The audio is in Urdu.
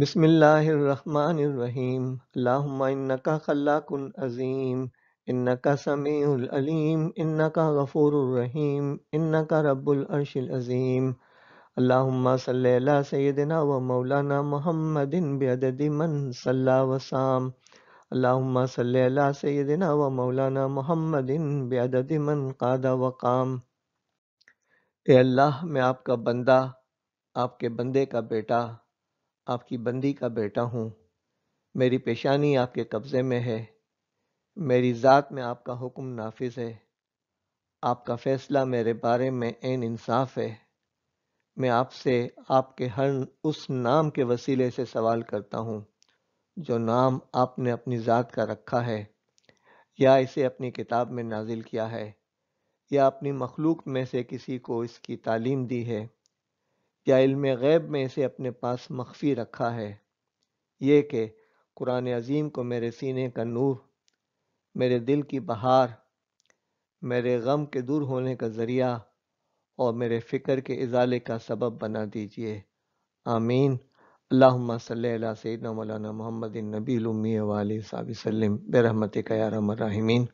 بسم اللہ الرحمن الرحیم انکا خلاق عظیم انکا سمیع العلیم انکا غفور الرحیم انکا رب العرش العظیم اللہم صلی اللہ سیدنا و مولانا محمد محمدن من صلی وسام اللہم صلی اللہ سیدنا و مولانا محمد بےآدی من قادٰ وقام اے اللہ میں آپ کا بندہ آپ کے بندے کا بیٹا آپ کی بندی کا بیٹا ہوں میری پیشانی آپ کے قبضے میں ہے میری ذات میں آپ کا حکم نافذ ہے آپ کا فیصلہ میرے بارے میں عین انصاف ہے میں آپ سے آپ کے ہر اس نام کے وسیلے سے سوال کرتا ہوں جو نام آپ نے اپنی ذات کا رکھا ہے یا اسے اپنی کتاب میں نازل کیا ہے یا اپنی مخلوق میں سے کسی کو اس کی تعلیم دی ہے یا علم غیب میں اسے اپنے پاس مخفی رکھا ہے یہ کہ قرآن عظیم کو میرے سینے کا نور میرے دل کی بہار میرے غم کے دور ہونے کا ذریعہ اور میرے فکر کے ازالے کا سبب بنا دیجئے آمین اللہم صلی اللہ علیہ مولانا محمد النبی والی نبی وسلم واللم برحمۃ قیام الرحمین